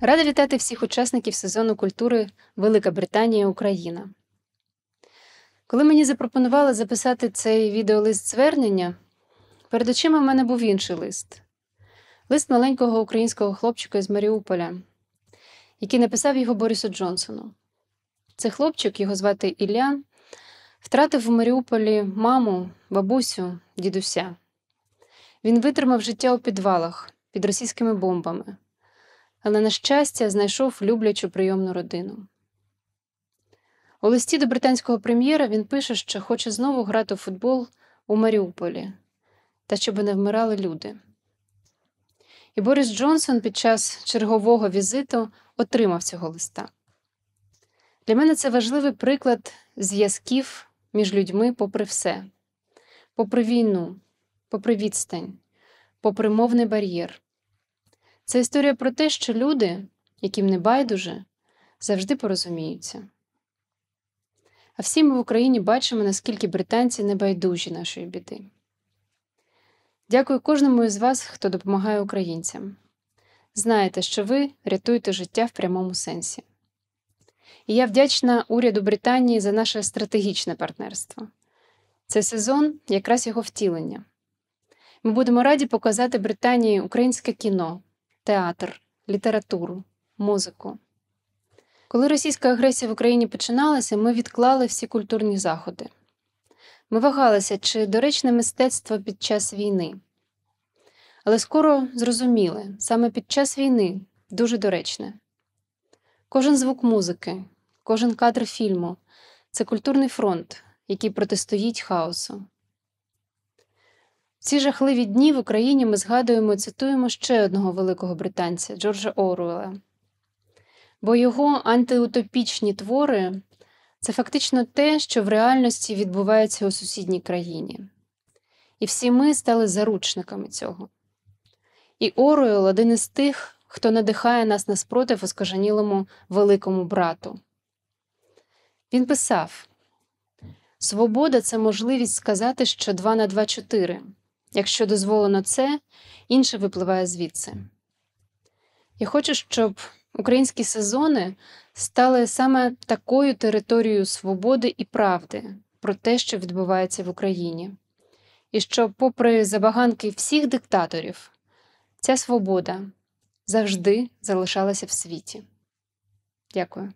Рада вітати всіх учасників сезону культури Велика Британія Україна. Коли мені запропонували записати цей відеолист звернення, перед очима в мене був інший лист лист маленького українського хлопчика з Маріуполя, який написав його Борису Джонсону. Цей хлопчик, його звати Ілля, втратив в Маріуполі маму, бабусю, дідуся. Він витримав життя у підвалах під російськими бомбами але, на щастя, знайшов люблячу прийомну родину. У листі до британського прем'єра він пише, що хоче знову грати у футбол у Маріуполі та щоб не вмирали люди. І Борис Джонсон під час чергового візиту отримав цього листа. Для мене це важливий приклад зв'язків між людьми попри все, попри війну, попри відстань, попри мовний бар'єр, це історія про те, що люди, яким не байдуже, завжди порозуміються. А всі ми в Україні бачимо, наскільки британці небайдужі нашої біди. Дякую кожному із вас, хто допомагає українцям. Знаєте, що ви рятуєте життя в прямому сенсі. І я вдячна уряду Британії за наше стратегічне партнерство. Цей сезон якраз його втілення. Ми будемо раді показати Британії українське кіно, театр, літературу, музику. Коли російська агресія в Україні починалася, ми відклали всі культурні заходи. Ми вагалися, чи доречне мистецтво під час війни. Але скоро зрозуміли, саме під час війни дуже доречне. Кожен звук музики, кожен кадр фільму це культурний фронт, який протистоїть хаосу. Ці жахливі дні в Україні ми згадуємо і цитуємо ще одного великого британця Джорджа Оруела. Бо його антиутопічні твори це фактично те, що в реальності відбувається у сусідній країні. І всі ми стали заручниками цього. І Оруел один із тих, хто надихає нас наспротив спротив оскаженілому великому брату. Він писав: Свобода це можливість сказати, що 2 на 2 – 4». Якщо дозволено це, інше випливає звідси. Я хочу, щоб українські сезони стали саме такою територією свободи і правди про те, що відбувається в Україні, і щоб, попри забаганки всіх диктаторів, ця свобода завжди залишалася в світі. Дякую.